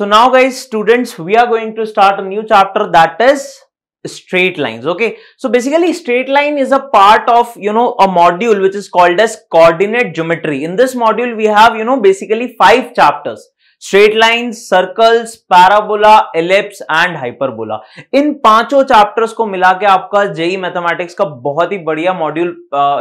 So now guys students we are going to start a new chapter that is straight lines okay so basically straight line is a part of you know a module which is called as coordinate geometry in this module we have you know basically five chapters straight line circles parabola ellipse and hyperbola इन पांचों chapters को मिला के आपका JEE mathematics का बहुत ही बढ़िया module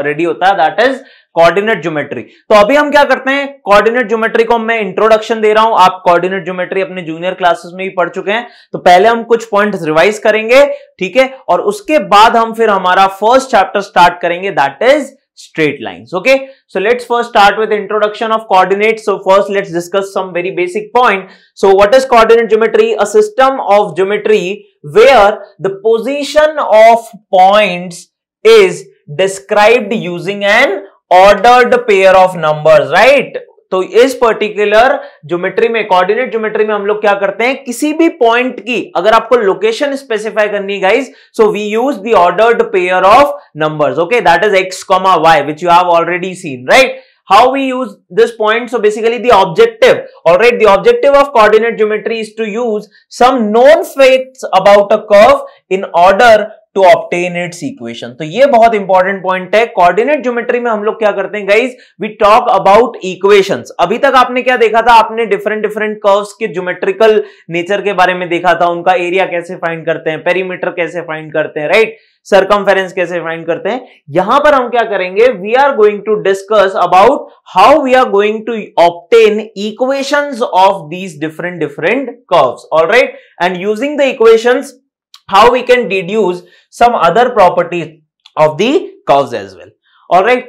ready होता है दैट इज कोऑर्डिनेट ज्योमेट्री तो अभी हम क्या करते हैं कोऑर्डिनेट ज्योमेट्री को मैं इंट्रोडक्शन दे रहा हूं आप कोऑर्डिनेट ज्योमेट्री अपने जूनियर क्लासेस में भी पढ़ चुके हैं तो पहले हम कुछ पॉइंट्स रिवाइज करेंगे ठीक है और उसके बाद हम फिर हमारा फर्स्ट चैप्टर स्टार्ट करेंगे that is straight lines. Okay. So let's first start with introduction of coordinates. So first let's discuss some very basic point. So what is coordinate geometry? A system of geometry where the position of points is described using an ordered pair of numbers, right? तो इस particular geometry में coordinate geometry में हम लोग क्या करते हैं किसी भी पॉइंट की अगर आपको लोकेशन स्पेसिफाई करनी है guys so we use the ordered pair of numbers okay that is x comma y which you have already seen right how we use this point so basically the objective all right the objective of coordinate geometry is to use some known facts about a curve in order to obtain its equation तो ये बहुत important point है coordinate geometry में हम लोग क्या करते हैं guys we talk about equation अभी तक आपने क्या देखा था आपने डिफरेंट डिफरेंट कर्व के ज्योमेट्रिकल नेचर के बारे में देखा था उनका एरिया कैसे फाइंड करते हैं पेरीमीटर कैसे फाइंड करते हैं राइट सरकमफेरेंस कैसे फाइंड करते हैं यहां पर हम क्या करेंगे we are going to discuss about how we are going to obtain equation of these different different curve all right and using the equation how we can deduce some other properties of the curves as well. Alright.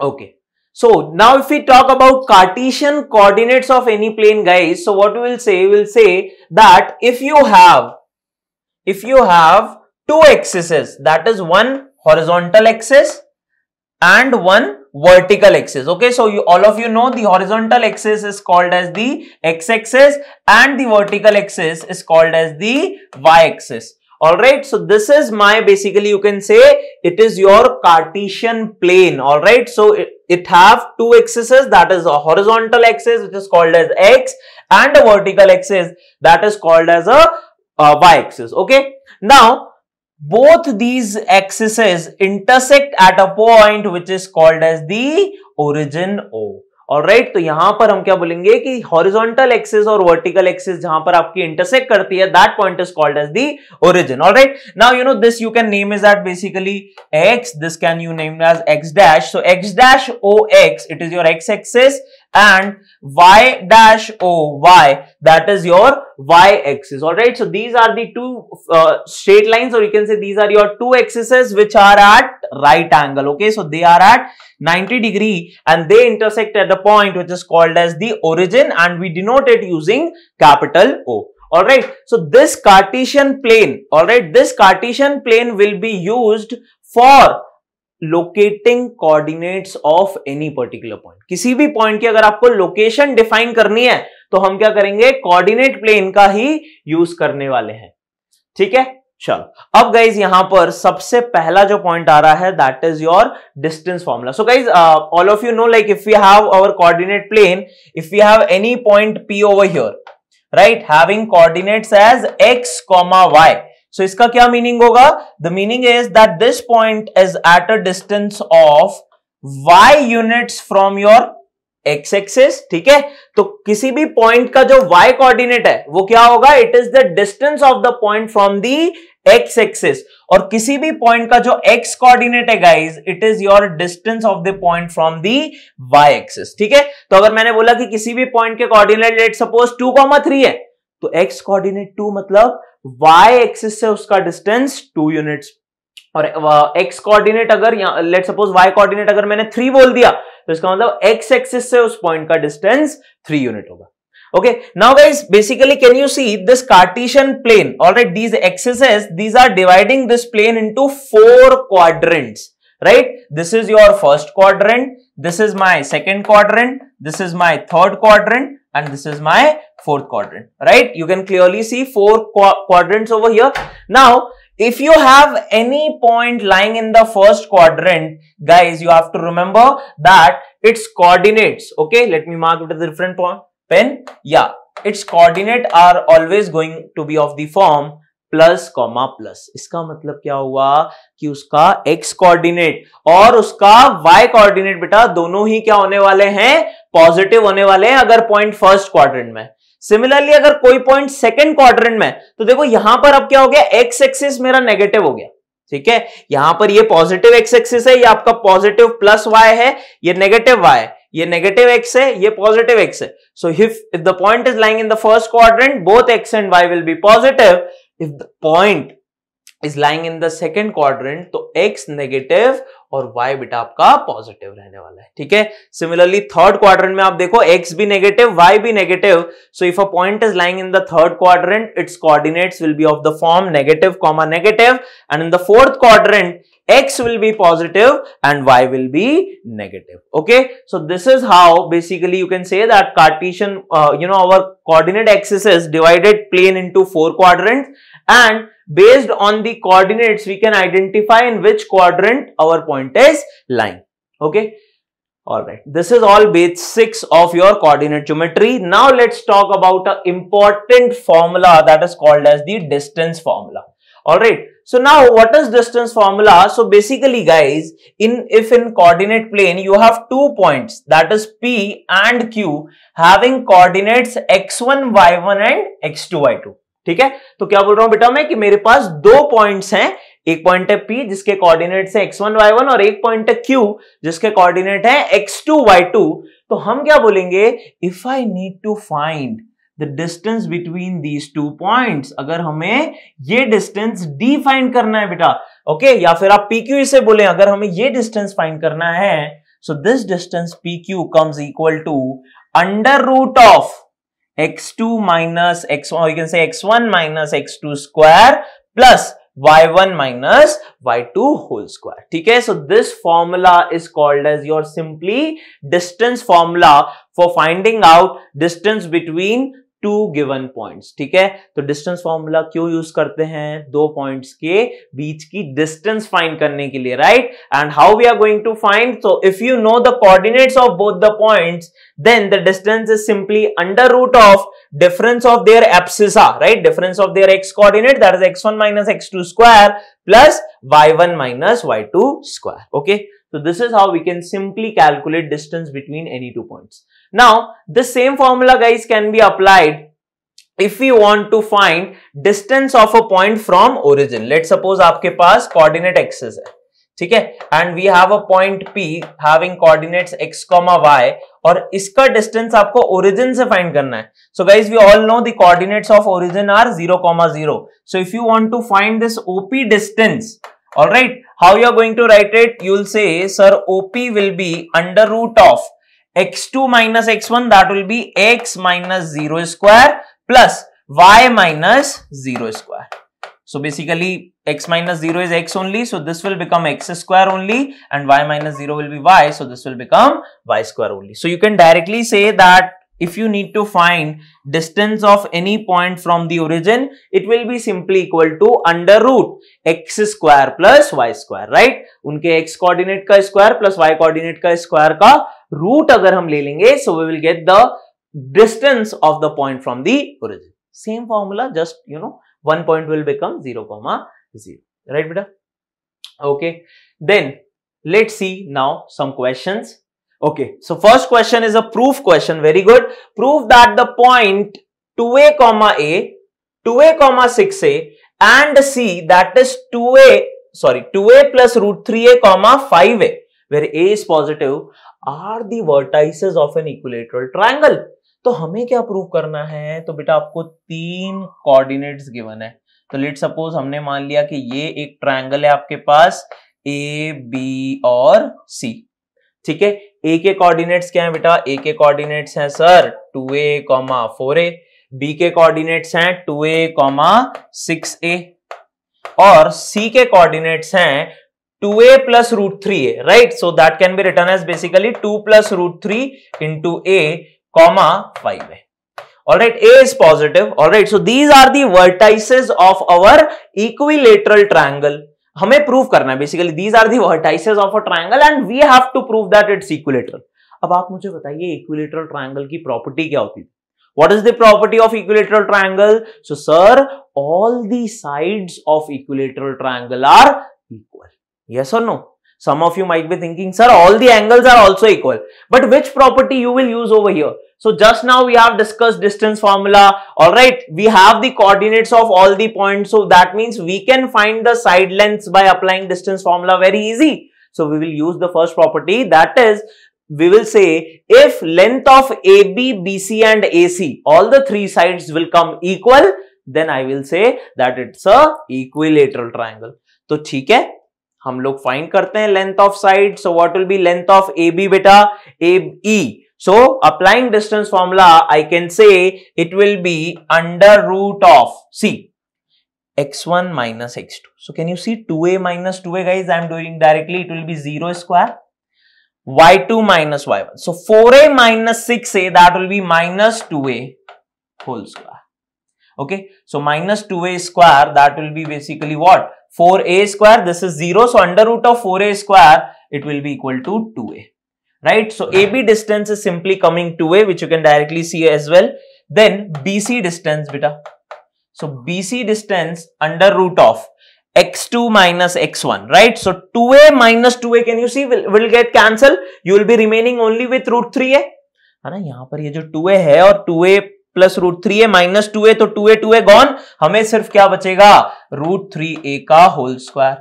Okay. So now if we talk about Cartesian coordinates of any plane guys, so what we will say, we will say that if you have, if you have two axes, that is one horizontal axis and one vertical axis. Okay, so you all of you know the horizontal axis is called as the x-axis and the vertical axis is called as the y-axis. Alright, so this is my basically you can say it is your Cartesian plane. Alright, so it, it have two axes that is a horizontal axis which is called as x and a vertical axis that is called as a uh, y axis. Okay, now both these axes intersect at a point which is called as the origin O. Right right, तो यहां पर हम क्या बोलेंगे कि horizontal axis और vertical axis जहां पर आपकी इंटरसेक्ट करती है that point is called as the origin right now you know this you can name is that basically x this can you name as x dash so x dash O x it is your x axis and y dash o y that is your y axis all right so these are the two uh, straight lines or you can say these are your two axes which are at right angle okay so they are at 90 degree and they intersect at the point which is called as the origin and we denote it using capital o all right so this cartesian plane all right this cartesian plane will be used for locating coordinates of any particular point किसी भी point की अगर आपको location define करनी है तो हम क्या करेंगे कोऑर्डिनेट प्लेन का ही यूज करने वाले हैं ठीक है चलो अब गाइज यहां पर सबसे पहला जो पॉइंट आ रहा है that is your distance formula so guys all of you know like if you have our coordinate plane if you have any point P over here right having coordinates as x comma y so so, इसका क्या meaning होगा the meaning is that this point is at a distance of y units from your x axis ठीक है तो किसी भी point का जो वाई कोऑर्डिनेट है वो क्या होगा it is the distance of the point from the x axis और किसी भी पॉइंट का जो एक्स कोऑर्डिनेट है guys it is your distance of the point from the y axis ठीक है तो अगर मैंने बोला कि किसी भी पॉइंट के coordinate suppose two comma three है तो x कोऑर्डिनेट 2 मतलब y एक्सिस से उसका डिस्टेंस टू यूनिट्स और uh, x कोऑर्डिनेट अगर लेट सपोज y कोऑर्डिनेट अगर मैंने थ्री बोल दिया तो इसका मतलब x एक्सिस से उस पॉइंट का डिस्टेंस थ्री यूनिट होगा okay now guys basically can you see this Cartesian plane alright these axis these are dividing this plane into four quadrants right this is your first quadrant this is my second quadrant this is my third quadrant and this is my fourth quadrant, right? You can clearly see four qu quadrants over here. Now, if you have any point lying in the first quadrant, guys, you have to remember that its coordinates, okay? Let me mark with a different pen. Yeah, its coordinate are always going to be of the form plus comma plus इसका मतलब क्या हुआ कि उसका x coordinate और उसका Y coordinate बेटा दोनों ही क्या होने वाले हैं पॉजिटिव होने वाले हैं अगर पॉइंट फर्स्ट क्वार्टर में सिमिलरली अगर कोई पॉइंट सेकेंड क्वार्टर में तो देखो यहां पर अब क्या हो गया एक्स एक्सिस मेरा नेगेटिव हो गया ठीक है यहां पर ये पॉजिटिव एक्स एक्सिस है ये आपका पॉजिटिव प्लस वाई है ये नेगेटिव वाई है ये नेगेटिव एक्स है ये पॉजिटिव एक्स है so if if the point is lying in the first quadrant both x and y will be positive if the point is lying in the second quadrant तो x negative और y बेटा आपका positive रहने वाला है ठीक है similarly third quadrant में आप देखो x भी नेगेटिव y भी negative so if a point is lying in the third quar its coordinates will be of the form negative comma negative and in the fourth quar x will be positive and y will be negative okay so this is how basically you can say that cartesian uh, you know our coordinate axis is divided plane into four quadrants and Based on the coordinates, we can identify in which quadrant our point is lying. Okay. Alright, this is all basics of your coordinate geometry. Now let's talk about an important formula that is called as the distance formula. Alright, so now what is distance formula? So basically guys, in if in coordinate plane you have two points that is P and Q having coordinates x1, y1 and x2, y2. ठीक है तो क्या बोल रहा हूं बेटा मैं कि मेरे पास दो पॉइंट्स हैं एक पॉइंट है P जिसके कोऑर्डिनेट है x1 y1 और एक पॉइंट है Q जिसके कोऑर्डिनेट है x2 y2 तो हम क्या बोलेंगे if I need to find the distance between these two points अगर हमें ये डिस्टेंस डी फाइंड करना है बेटा ओके या फिर आप पी क्यू से बोले अगर हमें ये डिस्टेंस फाइंड करना है so this distance P Q comes equal to under root of x2 minus x1 or you can say x1 minus x2 square plus y1 minus y2 whole square. Okay, so this formula is called as your simply distance formula for finding out distance between two given points ठीक है तो distance formula क्यों use करते हैं दो points के बीच की distance find करने के लिए right and how we are going to find so if you know the coordinates of both the points then the distance is simply under root of difference of their abscissa right difference of their x coordinate that is x x one minus two square plus y one minus y two square okay तो this is how we can simply calculate distance between any two points Now, the same formula guys can be applied if we want to find distance of a point from origin. Let's suppose आपके पास coordinate axis है. ठीक है and we have a point P having coordinates x, y और इसका distance आपको origin से find करना है so guys we all know the coordinates of origin are 0, 0 so if you want to find this OP distance alright how you are going to write it you will say sir OP will be under root of x2 minus x1 that will be x minus 0 square plus y minus 0 square. So basically x minus 0 is x only. So this will become x square only and y minus 0 will be y. So this will become y square only. So you can directly say that if you need to find distance of any point from the origin, it will be simply equal to under root x square plus y square, right? उनके x coordinate का square plus y coordinate का square का root agar hum le lenge, so we will get the distance of the point from the origin. Same formula, just you know, one point will become 0, comma 0. Right, beta? Okay. Then let's see now some questions. Okay. So first question is a proof question. Very good. Prove that the point 2a, comma a, 2a, comma 6a, and c that is 2a, sorry, 2a plus root 3a, comma 5a, where a is positive, are the vertices of an equilateral triangle तो हमें क्या prove करना है तो बेटा आपको तीन coordinates given है तो लेट सपोज हमने मान लिया कि ये एक ट्राइंगल है आपके पास ए बी और सी ठीक है ए के कोऑर्डिनेट्स क्या है बेटा ए के कोऑर्डिनेट्स हैं sir two a comma four a B के कोऑर्डिनेट्स हैं two a comma six a और सी के कोऑर्डिनेट्स हैं two a plus root three a right so that can be written as basically two plus root three into a comma five a All right, A is positive. All right, so these are the vertices of our equilateral triangle. हमें prove करना है basically these are vertices of a triangle and we have to prove that its equilateral अब आप मुझे बताइए equilateral triangle की property क्या होती है what is the property of equilateral triangle so sir all sides of equilateral triangle are equal Yes or no? Some of you might be thinking, sir, all the angles are also equal. But which property you will use over here? So just now we have discussed distance formula. Alright, we have the coordinates of all the points. So that means we can find the side lengths by applying distance formula very easy. So we will use the first property that is we will say if length of AB, BC and AC, all the three sides will come equal, then I will say that it's a equilateral triangle. So ठीक है हम लोग find करते हैं length of side so what will be length of A B बेटा A E so applying distance formula I can say it will be under root of c x1 minus x2. So can you see 2a minus 2a guys I am doing directly it will be 0 square y2 minus y1. So 4a minus 6a that will be minus 2a whole square. Okay. So minus 2a square that will be basically what? 4a square, this is 0. So, under root of 4a square, it will be equal to 2a, right? So, AB distance is simply coming 2a, which you can directly see as well. Then, BC distance, beta. So, BC distance under root of x2 minus x1, right? So, 2a minus 2a, can you see, will, will get cancelled. You will be remaining only with root 3a. है ना यहाँ पर ये जो 2a है और 2a plus root three a minus two a तो two a two a gone हमें सिर्फ क्या बचेगा रूट थ्री ए का whole square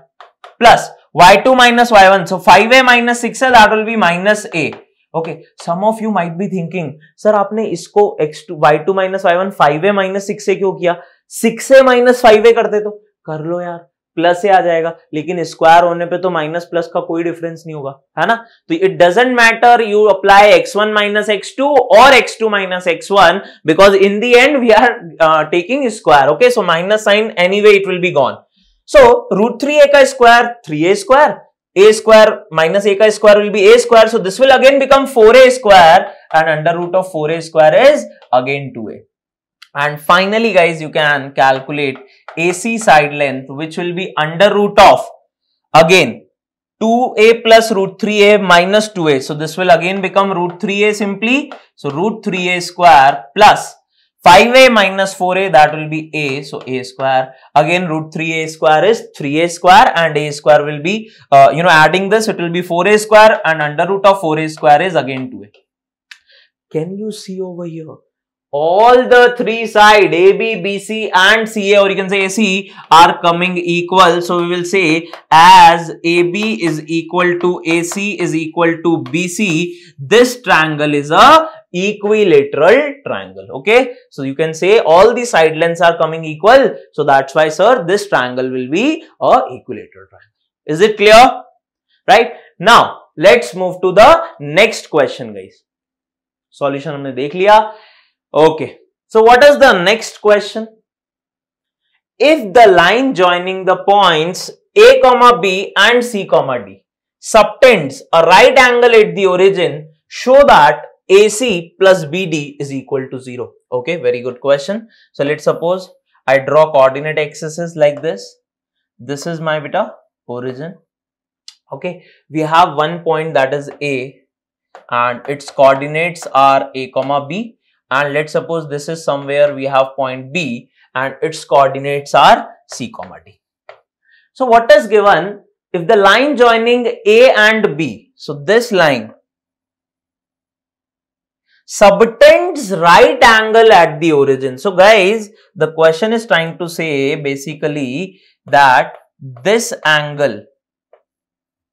plus Y two minus y one so five a minus six है that will be minus a okay some of you might be thinking sir आपने इसको x two Y two minus y one five a minus six a क्यों किया six A minus five a करते तो कर लो यार plus ही आ जाएगा लेकिन स्क्वायर होने पे तो माइनस प्लस का कोई डिफरेंस नहीं होगा है ना तो it doesn't matter you apply x one minus x two और x two minus x one because in the end we are taking square okay so minus sign anyway it will be gone so root three a का square three a square a square minus a का square will be A square so this will again become four a square and under root of four a square is again two a And finally, guys, you can calculate AC side length, which will be under root of, again, 2a plus root 3a minus 2a. So, this will again become root 3a simply. So, root 3a square plus 5a minus 4a that will be a. So, a square. Again, root 3a square is 3a square and a square will be, uh, you know, adding this it will be 4a square and under root of 4a square is again 2a. Can you see over here? all the three side AB, BC and CA or you can say AC are coming equal. So we will say as AB is equal to AC is equal to BC, this triangle is a equilateral triangle. Okay. So you can say all the side lengths are coming equal. So that's why sir, this triangle will be a equilateral triangle. Is it clear? Right. Now let's move to the next question guys. Solution we have seen. Okay. So what is the next question? If the line joining the points A, comma B and C, comma D subtends a right angle at the origin, show that AC plus BD is equal to 0. Okay, very good question. So let's suppose I draw coordinate axes like this. This is my beta origin. Okay, we have one point that is A and its coordinates are A comma B and let's suppose this is somewhere we have point B and its coordinates are C comma D. So what is given if the line joining A and B, so this line subtends right angle at the origin. So guys, the question is trying to say basically that this angle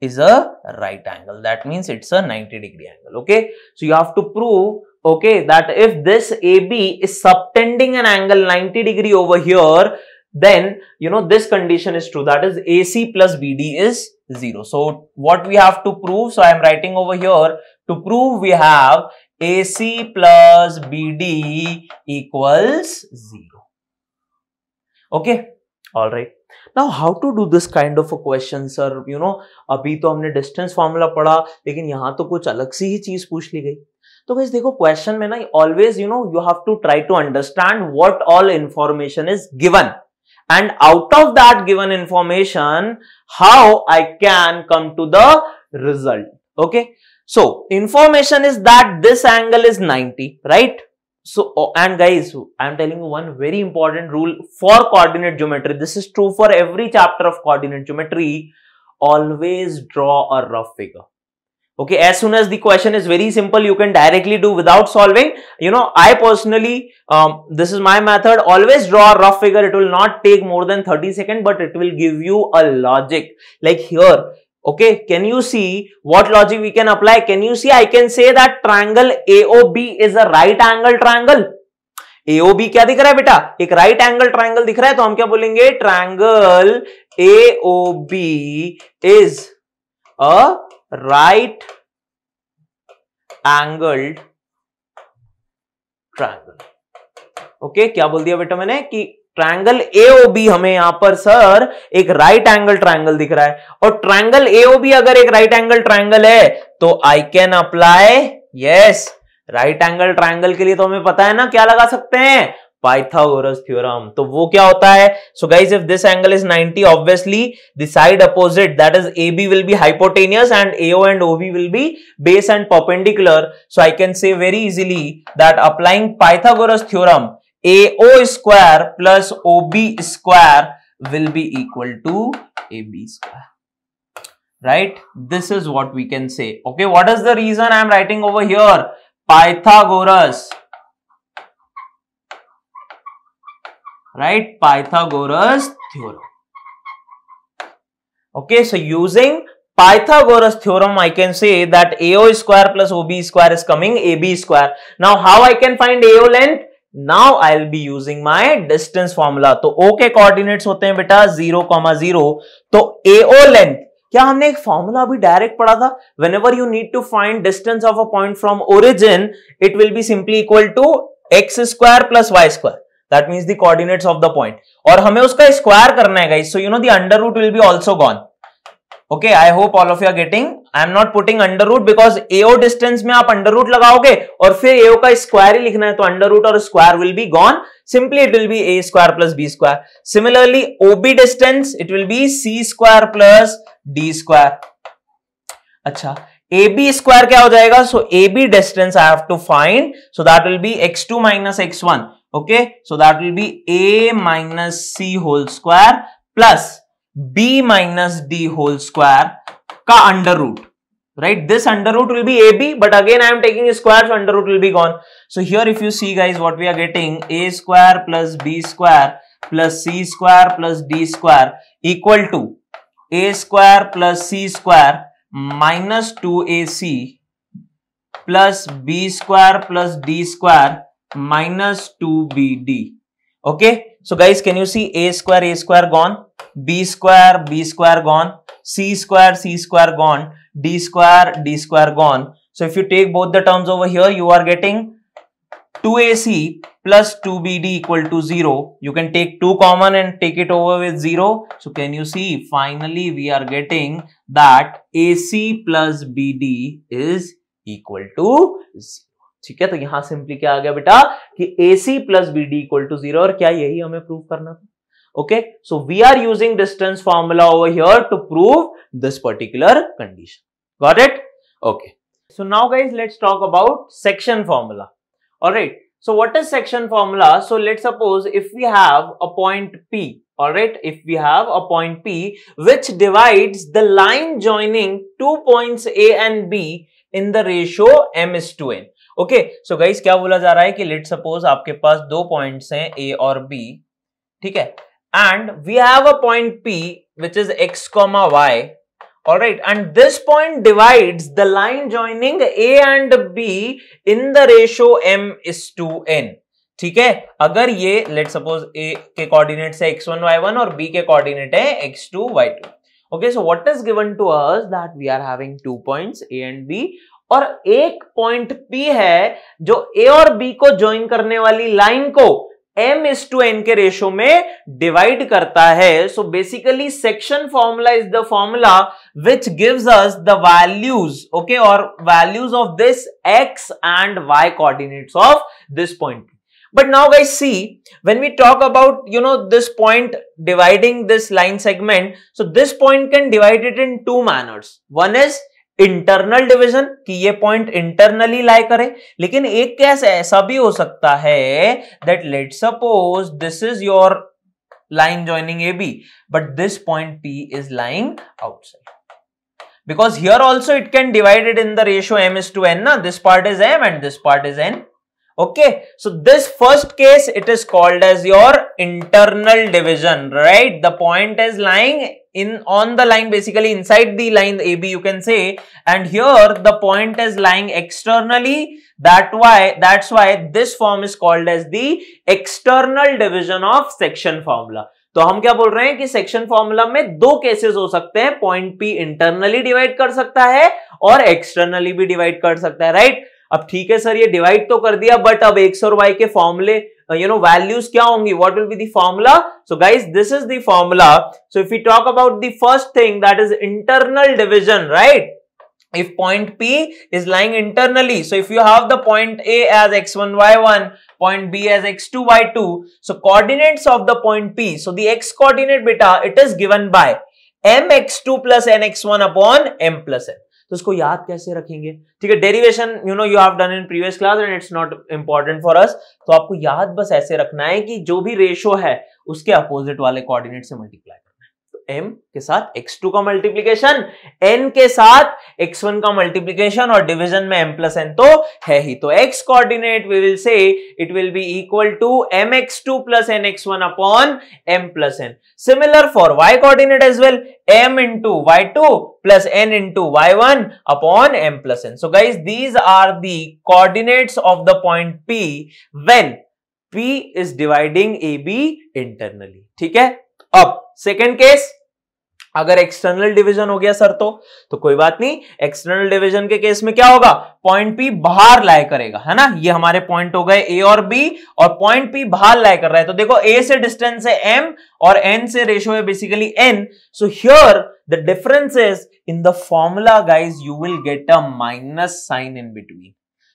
is a right angle. That means it's a 90 degree angle. Okay. So you have to prove okay, that if this AB is subtending an angle 90 degree over here, then, you know, this condition is true. That is AC plus BD is zero So, what we have to prove, so I am writing over here, to prove we have AC plus BD equals zero Okay, all right now how to do this kind of a question sir you know abhi to humne distance formula padha lekin yahan to kuch alag si hi cheez पूछ li gayi So guys देखो question. में ना always you know you have to try to understand what all information is given and out of that given information how i can come to the result okay so information is that this angle is 90 right so oh, and guys i am telling you one very important rule for coordinate geometry this is true for every chapter of coordinate geometry always draw a rough figure okay as soon as the question is very simple you can directly do without solving you know i personally um, this is my method always draw a rough figure it will not take more than 30 seconds but it will give you a logic like here okay can you see what logic we can apply can you see i can say that triangle aob is a right angle triangle AOB क्या दिख रहा है बेटा एक right angle triangle दिख रहा है तो हम क्या बोलेंगे triangle AOB is a right angled triangle okay okay, क्या बोल दिया बेटा मैंने कि ट्रायंगल एओबी हमें यहां पर सर एक राइट एंगल ट्रायंगल दिख रहा है और ट्रायंगल एओबी अगर एक राइट एंगल ट्रायंगल है तो I can apply yes right angle triangle के लिए तो हमें पता है ना क्या लगा सकते हैं पाइथागोरस थ्योरम तो वो क्या होता है so guys if this angle is 90 obviously the side opposite that is A B will be hypotenuse and A and O B will be base and perpendicular so I can say very easily that applying Pythagoras theorem A O square plus O B square will be equal to A B square right this is what we can say okay what is the reason I am writing over here Pythagoras right pythagoras theorem okay so using pythagoras theorem i can say that ao square plus ob square is coming ab square now how i can find ao length now i'll be using my distance formula to o ke coordinates hote hain beta 0, 0 to ao length क्या हमने एक formula अभी direct पढ़ा था whenever you need to find distance of a point from origin it will be simply equal to x square plus y square that mean the coordinates of the point और हमें उसका square करना है so you know under root will be also gone okay I hope all of you are getting I am not putting under root because AO distance में आप under root लगाओगे और फिर एओ का स्क्वायर ही लिखना है तो अंडर रूट और square will be gone simply it will be A square plus B square similarly OB distance it will be C square plus D square अच्छा ए बी स्क्वायर क्या हो जाएगा so A B distance I have to find so that will be X two minus x one okay so that will be a minus c whole square plus b minus d whole square ka under root right this under root will be ab but again i am taking a square so under root will be gone so here if you see guys what we are getting a square plus b square plus c square plus d square equal to a square plus c square minus 2ac plus b square plus d square minus 2bd. Okay. So guys, can you see a square, a square gone, b square, b square gone, c square, c square gone, d square, d square gone. So if you take both the terms over here, you are getting 2ac plus 2bd equal to 0. You can take 2 common and take it over with 0. So can you see finally we are getting that ac plus bd is equal to 0. ठीक है तो यहां simply क्या आ गया बेटा कि A C plus B D equal to zero और क्या यही हमें प्रूव करना था okay so we are using distance formula over here to prove this particular condition got it okay so now guys let's talk about section formula और so what is section formula so let suppose if you have a point P All right if we have a point P which divides the line joining two points A and B in the ratio M is to N okay so guys क्या बोला जा रहा है कि let suppose आपके पास दो point है ए और बी ठीक है and we have a point P which is x comma Y और right and this point divides the line joining A and B in the ratio M is to N ठीक है अगर ये let suppose ए के coordinate है X one Y one और B के coordinate है X two Y two okay so what is given to us that we are having two points A and B और एक पॉइंट पी है जो ए और बी को ज्वाइन करने वाली लाइन को एम इज टू एन के रेशो में डिवाइड करता है so basically section formula is the formula which gives us the values okay और values of this X and Y coordinates of this point but now guys see when we talk about you know this point dividing this line segment so this point can divided in two manners one is internal division कि ये point internally लाई करे लेकिन एक case ऐसा भी हो सकता है that let suppose this is your line joining A B but this point P is lying outside because here also it can divide it in the ratio m is to n na this part is m and this part is n okay so this first case it is called as your internal division right the point is lying in on the line basically inside the line A B you can say and here the point is lying externally that why that's why this form is called as the external division of section formula तो हम क्या बोल रहे हैं कि section formula में दो cases हो सकते हैं पॉइंट पी इंटरनली डिवाइड कर सकता है और एक्सटर्नली भी डिवाइड कर सकता है राइट right? अब ठीक है सर ये डिवाइड तो कर दिया बट अब एक्स और वाई के फॉर्मुले यू नो वैल्यूज क्या होंगी what will be the formula so guys this is the formula so if you talk about the first thing that is internal division right if point P is lying internally. So if you have the point A as x1, y1, point B as x2, y2. So coordinates of the point P. So the x coordinate beta, it is given by m x2 plus n x1 upon m plus n. तो इसको याद कैसे रखेंगे ठीक है derivation you know you have done in previous class and it's not important for us तो आपको याद बस ऐसे रखना है कि जो भी रेशो है उसके अपोजिट वाले कोऑर्डिनेट से मल्टीप्लाई एम के साथ एक्स टू का मल्टीप्लीकेशन एन के साथ एक्स वन का मल्टीप्लीकेशन और डिविजन में एम प्लस एन तो है ही तो X coordinate we will say it will be equal to M X two plus N X one upon M plus N similar for Y coordinate as well M in Y two plus N in Y one upon M plus N so guys these are the coordinates of the point P when P is dividing A B internally ठीक है अब second case अगर external division हो गया sir तो तो कोई बात नहीं एक्सटर्नल डिवीजन के केस में क्या होगा पॉइंट पी बाहर लाए करेगा है ना ये हमारे पॉइंट हो गए ए और बी और पॉइंट पी बाहर लाए कर रहा है तो देखो ए से डिस्टेंस है एम और एन से रेशो है basically N so here the difference is in the formula guys you will get a minus sign in between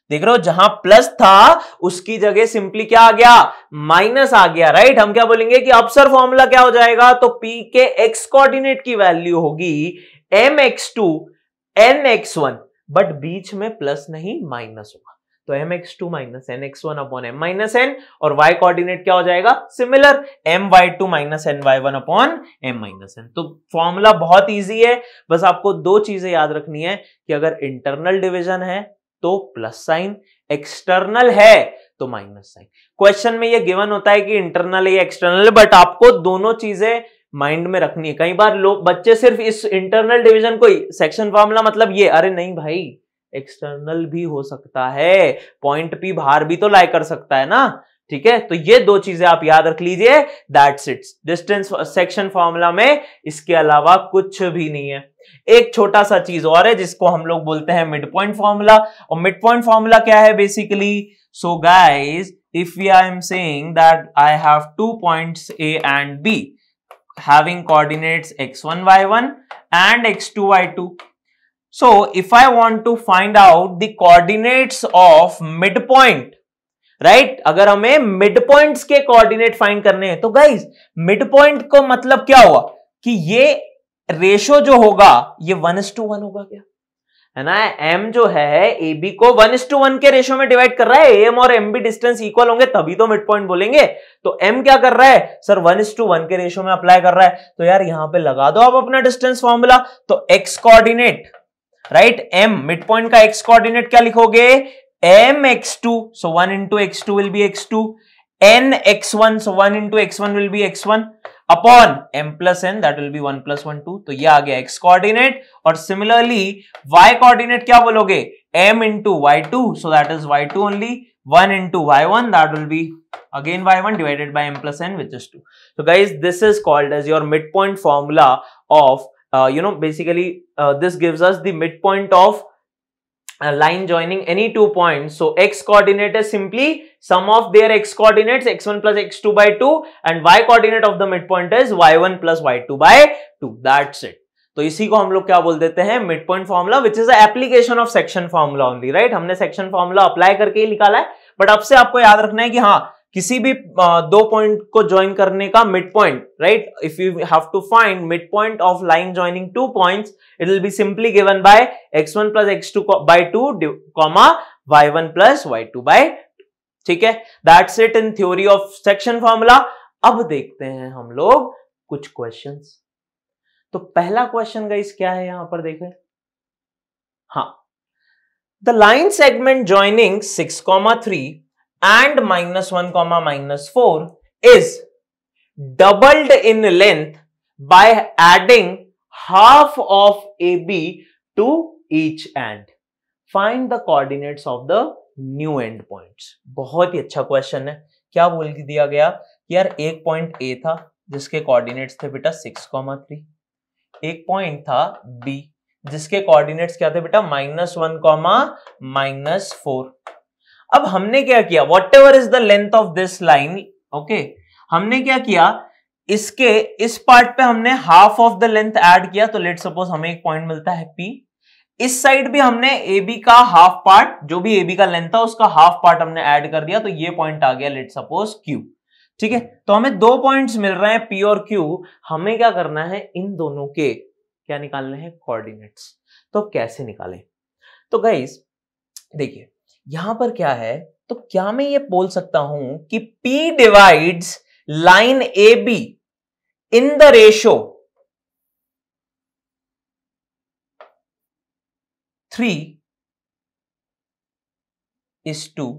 देख रहे हो जहां प्लस था उसकी जगह सिंपली क्या आ गया माइनस आ गया राइट हम क्या बोलेंगे कि अपसर फॉर्मूला क्या हो जाएगा तो पी के एक्स कोऑर्डिनेट की वैल्यू होगी M X two N X one but बीच में प्लस नहीं माइनस होगा तो M X two minus N X one upon M minus N और वाई कोऑर्डिनेट क्या हो जाएगा similar M Y two minus N Y one upon M minus N तो फॉर्मूला बहुत ईजी है बस आपको दो चीजें याद रखनी है कि अगर इंटरनल डिविजन है तो प्लस साइन एक्सटर्नल है तो माइनस साइन क्वेश्चन में ये गिवन होता है कि इंटरनल या एक्सटर्नल बट आपको दोनों चीजें माइंड में रखनी है कई बार लोग बच्चे सिर्फ इस इंटरनल डिवीजन को सेक्शन फॉर्मूला मतलब ये अरे नहीं भाई एक्सटर्नल भी हो सकता है पॉइंट पी बाहर भी तो लाई कर सकता है ना ठीक है तो ये दो चीजें आप याद रख लीजिए that's it's distance section formula में इसके अलावा कुछ भी नहीं है एक छोटा सा चीज और है जिसको हम लोग बोलते हैं मिड पॉइंट फॉर्मूला और मिड पॉइंट फॉर्मूला क्या है basically so guys if you I am saying that I have two points A and B having X one Y one and X two Y two so if I want to find out the coordinates of mid point right right? अगर हमें mid point के coordinate find करने हैं तो guys mid point को मतलब क्या हुआ कि ये रेशो जो होगा ये वन एस टू वन होगा क्या है ना एम जो है ए बी को वन एस टू वन के रेशो में डिवाइड कर रहा है एम और एम बी डिस्टेंस इक्वल होंगे तभी तो मिड पॉइंट बोलेंगे तो एम क्या कर रहा है sir one is to one के रेशो में अप्लाई कर रहा है तो यार यहां पर लगा दो आप अपना डिस्टेंस फॉर्मूला तो X coordinate right M mid point का एक्स कॉर्डिनेट क्या लिखोगे m x2, so 1 into x2 will be x2, n x1, so 1 into x1 will be x1 upon m plus n that will be 1 plus 1 2 So yeah, again x coordinate or similarly y coordinate क्या बोलोगे m into y2 so that is y2 only 1 into y1 that will be again y1 divided by m plus n which is 2 so guys this is called as your midpoint formula of uh, you know basically uh, this gives us the midpoint of line joining any two point so X coordinate is simply sum of their X coordinate X one plus X two by two and Y coordinate of the mid point is Y one plus Y two by two that's it तो इसी को हम लोग क्या बोल देते हैं mid point formula which is application of section formula only right हमने सेक्शन फॉर्मुला अप्लाई करके ही निकाला है बट अब से आपको याद रखना है कि हाँ किसी भी दो पॉइंट को ज्वाइन करने का mid point right if you have to find mid point of line joining two points it will be simply given by X one plus X two by two comma Y one plus Y two by ठीक है that's it in theory of section formula अब देखते हैं हम लोग कुछ question तो पहला क्वेश्चन गाइस क्या है यहां पर देखें हाँ the line segment joining six comma three and minus 1 comma minus 4 is doubled in length by adding half of AB to each end. Find the coordinates of the new end points. बहुत ही अच्छा question है क्या बोल के दिया गया यार एक पॉइंट ए था जिसके कोऑर्डिनेट्स थे बेटा सिक्स कॉमा थ्री एक पॉइंट था बी जिसके कोऑर्डिनेट्स क्या थे बेटा minus one comma minus four अब हमने क्या किया whatever is the length of this line okay हमने क्या किया इसके इस पार्ट पे हमने half of the length add किया तो लेट सपोज हमें एक पॉइंट मिलता है पी इस साइड भी हमने ए बी का हाफ पार्ट जो भी ए बी का लेंथ था उसका हाफ पार्ट हमने ऐड कर दिया तो ये पॉइंट आ गया लेट सपोज क्यू ठीक है तो हमें दो पॉइंट्स मिल रहे हैं पी और क्यू हमें क्या करना है इन दोनों के क्या निकालने हैं कोऑर्डिनेट्स तो कैसे निकालें तो गाइस देखिए यहां पर क्या है तो क्या मैं ये बोल सकता हूं कि P divides line A B in the ratio three is to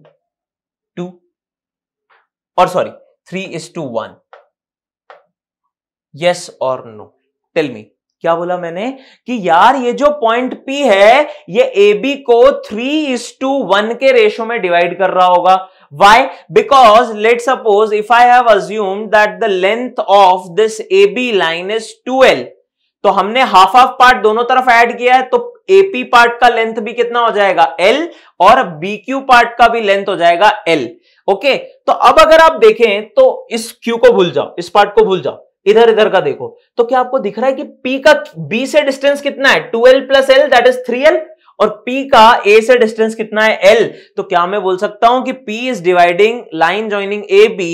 two और sorry three is to one yes और नो टेल मी क्या बोला मैंने कि यार ये जो पॉइंट पी है ये ए बी को थ्री इज टू वन के रेशो में डिवाइड कर रहा होगा why because let's suppose if i have assumed that the length of this ab line is 2l तो हमने हाफ ऑफ पार्ट दोनों तरफ ऐड किया है तो एपी पार्ट का लेंथ भी कितना हो जाएगा एल और क्यू पार्ट का भी लेंथ हो जाएगा एल ओके तो अब अगर आप देखें तो इस क्यू को भूल जाओ इस पार्ट को भूल जाओ इधर इधर का देखो तो क्या आपको दिख रहा है कि P का B से डिस्टेंस कितना है 2l L plus L that is L और P का A से डिस्टेंस कितना है L तो क्या मैं बोल सकता हूं कि P is dividing line joining A B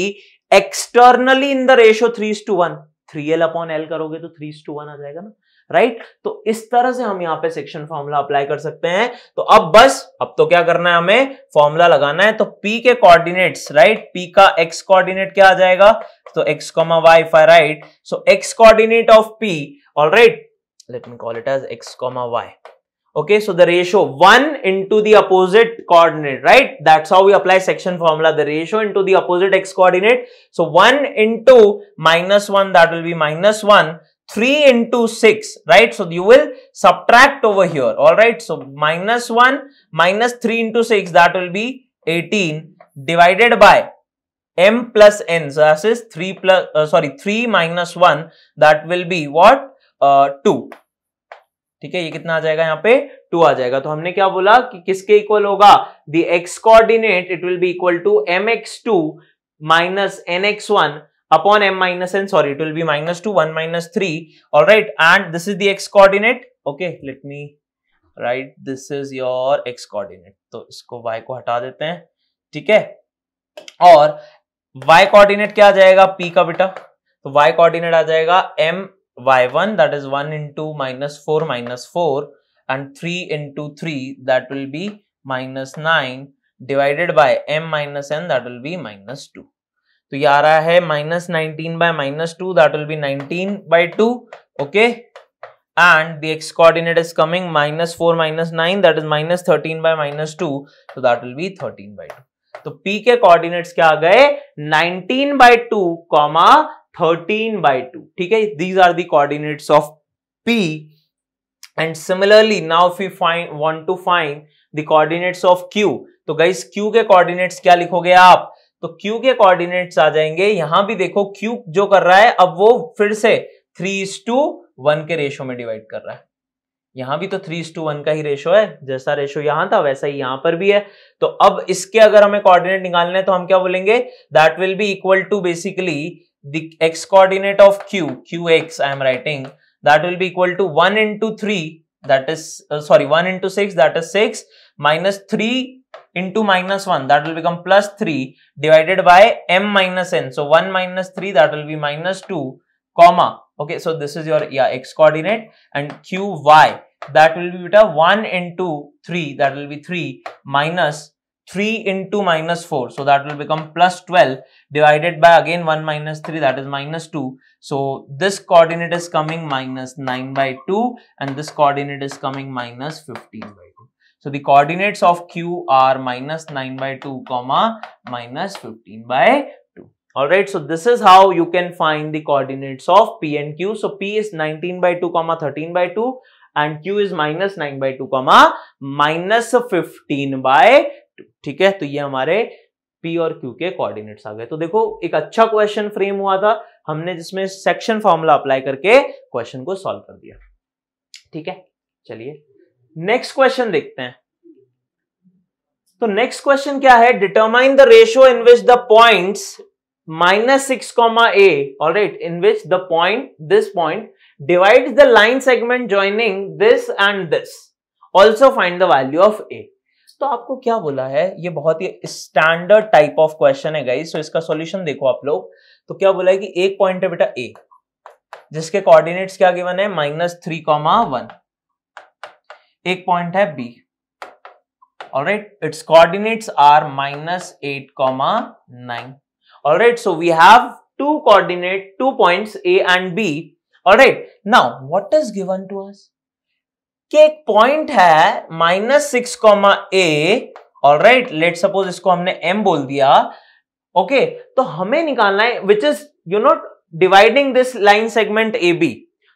externally in the ratio three to one three L upon L करोगे तो थ्री टू वन आ जाएगा ना राइट तो इस तरह से हम यहां पे सेक्शन फॉर्मूला अप्लाई कर सकते हैं तो अब बस अब तो क्या करना है हमें फॉर्मूला लगाना है तो पी के कोऑर्डिनेट्स राइट पी का एक्स कोऑर्डिनेट क्या आ जाएगा तो X comma Y phi right so X coordinate of P all right let me call it as x comma Y okay so the ratio one into the opposite coordinate right that's how we apply section formula the ratio into the opposite X coordinate so one into minus one that will be minus one 3 into 6, right? So, you will subtract over here, all right? So, minus 1 minus 3 into 6, that will be 18 divided by m plus n. So, that is 3 plus, uh, sorry, 3 minus 1, that will be what? Uh, 2. ठीक है ये कितना आ जाएगा यहाँ पे to आ जाएगा तो हमने क्या बोला कि किसके इक्वल होगा the x coordinate it will be equal to M X two minus N X one upon m minus n sorry it will be minus 2 1 minus 3 all right and this is the x coordinate okay let me write this is your x coordinate तो इसको y को हटा देते हैं ठीक है और y coordinate क्या आ जाएगा p का बेटा तो y कोऑर्डिनेट आ जाएगा m y1 that is 1 into minus four minus four and 3 into three that will be minus nine divided by m minus n that will be minus 2 तो ये आ रहा है minus nineteen by minus two that will be nineteen by two okay and the x coordinate is coming minus four minus nine that is minus thirteen by minus two तो that will be thirteen by two तो P के coordinates क्या आ गए 19 by two comma thirteen by two ठीक है these are the coordinates of P and similarly now if you find want to find the coordinates of Q तो guys Q के coordinates क्या लिखोगे आप तो क्यू के कोऑर्डिनेट्स आ जाएंगे यहां भी देखो क्यू जो कर रहा है अब वो फिर से थ्री इज टू वन के रेशो में डिवाइड कर रहा है यहां भी तो थ्री इज टू वन का ही रेशो है जैसा रेशो यहां था वैसा ही यहां पर भी है तो अब इसके अगर हमें कोऑर्डिनेट निकालने हैं तो हम क्या बोलेंगे that will be equal to basically the x coordinate of Q Q x I am writing that will be equal to one into three that is sorry one into six that is six minus three into minus 1 that will become plus 3 divided by m minus n. So 1 minus 3 that will be minus 2 comma okay so this is your yeah x coordinate and qy that will be beta 1 into 3 that will be 3 minus 3 into minus 4 so that will become plus 12 divided by again 1 minus 3 that is minus 2 so this coordinate is coming minus 9 by 2 and this coordinate is coming minus 15 by So the coordinates of Q are minus 9 by 2 comma minus 15 by 2. right so this is how you can find the coordinates of P and Q. So P is 19 by 2 comma 13 by 2 and Q is minus 9 by 2 comma minus 15 by 2. ठीक है तो ये हमारे P और Q के coordinates आ गए तो देखो एक अच्छा क्वेश्चन फ्रेम हुआ था हमने जिसमें सेक्शन फॉर्मूला अप्लाई करके क्वेश्चन को सॉल्व कर दिया ठीक है चलिए नेक्स्ट क्वेश्चन देखते हैं तो नेक्स्ट क्वेश्चन क्या है determine the ratio in which the point minus six comma a all right in which the point this point divide the line segment joining this and this also find the value of a तो आपको क्या बोला है ये बहुत ही standard type of question है guys so so इसका सॉल्यूशन देखो आप लोग तो क्या बोला है कि एक पॉइंट है बेटा ए जिसके कोऑर्डिनेट्स क्या गिवन है माइनस थ्री कॉमा वन एक पॉइंट है B all right its coordinates are minus eight comma nine all right so we have two coordinate two point A and B all right now what is given to us कि एक point है minus six comma a all right let suppose इसको हमने M बोल दिया okay okay, तो हमें निकालना है which is you know dividing this line segment A B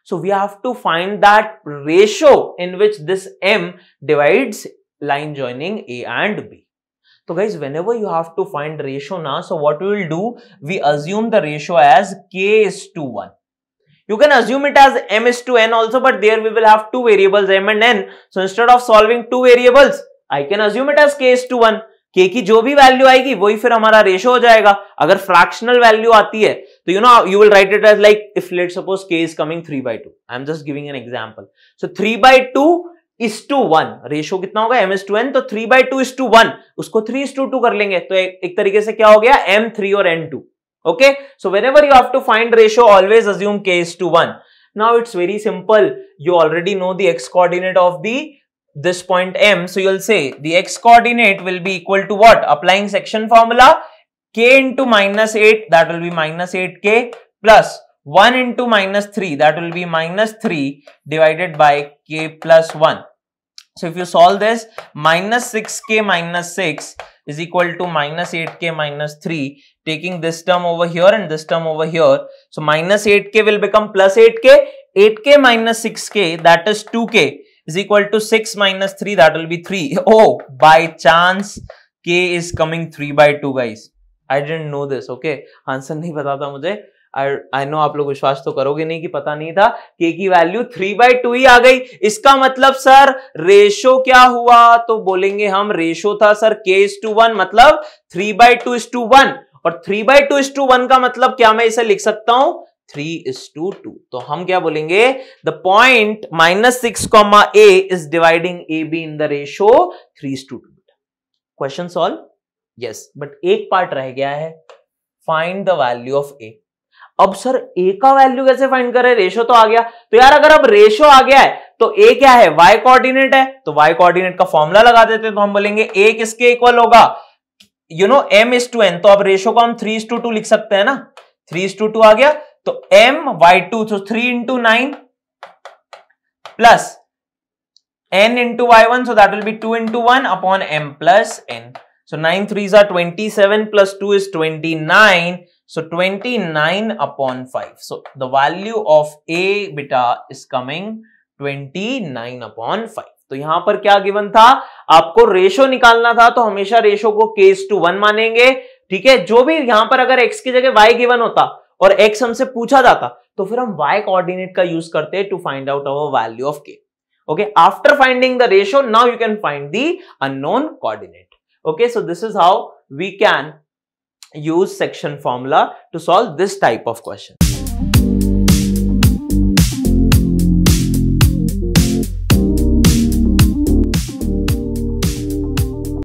So we have to find that ratio in which this M divides line joining A and B. So guys, whenever you have to find ratio now, so what we will do, we assume the ratio as K is to 1. You can assume it as M is to N also, but there we will have two variables M and N. So instead of solving two variables, I can assume it as K is to 1. के की जो भी value आएगी वही फिर हमारा ratio हो जाएगा अगर फ्रैक्शनल वैल्यू आती है तो you know you will write it as like if let suppose k is coming three by two I am just giving an example so three by two is to one ratio कितना होगा m is to n तो three by two is to one उसको three is to two कर लेंगे तो एक, एक तरीके से क्या हो गया एम थ्री और n two okay so whenever you have to find ratio always assume k is to one now it's very simple you already know the x coordinate of the this point M. So you'll say the x coordinate will be equal to what? Applying section formula k into minus 8 that will be minus 8k plus 1 into minus 3 that will be minus 3 divided by k plus 1. So if you solve this minus 6k minus 6 is equal to minus 8k minus 3 taking this term over here and this term over here. So minus 8k will become plus 8k 8k minus 6k that is 2k is equal to 6 minus 3 that will be 3 oh by chance k is coming 3 by 2 guys i didn't know this okay answer नहीं पता था मुझे I know आप लोग विश्वास तो करोगे नहीं कि पता नहीं था के की वैल्यू थ्री बाई टू ही आ गई इसका मतलब सर रेशो क्या हुआ तो बोलेंगे हम रेशो था sir k is to one मतलब three by two is to one और three by two is to one का मतलब क्या मैं इसे लिख सकता हूं थ्री इज टू टू तो हम क्या बोलेंगे the point minus six comma a is dividing A B in the ratio three is to two question solve yes but एक पार्ट रह गया है find the value of a अब sir ए का वैल्यू कैसे फाइंड करें रेशो तो आ गया तो यार अगर अब रेशो आ गया है तो ए क्या है वाई कोऑर्डिनेट है तो वाई कोऑर्डिनेट का फॉर्मूला लगा देते हैं तो हम बोलेंगे ए किसके इक्वल होगा you know m is to n तो अब रेशो को हम थ्री इज टू टू लिख सकते हैं ना थ्री इज टू टू आ गया तो m Y two so three into nine plus n into y one so that will be two into one upon M plus N so nine three जो twenty seven plus two is twenty nine so twenty nine upon five so the value of a बेटा is coming twenty nine upon five तो यहां पर क्या given था आपको ratio निकालना था तो हमेशा रेशो को केस टू वन मानेंगे ठीक है जो भी यहां पर अगर एक्स की जगह वाई गिवन होता और एक्स हमसे पूछा जाता तो फिर हम वाई कोऑर्डिनेट का यूज करते to find out our value of k okay after finding the ratio now you can find the unknown coordinate okay so this is how we can use section formula to solve this type of question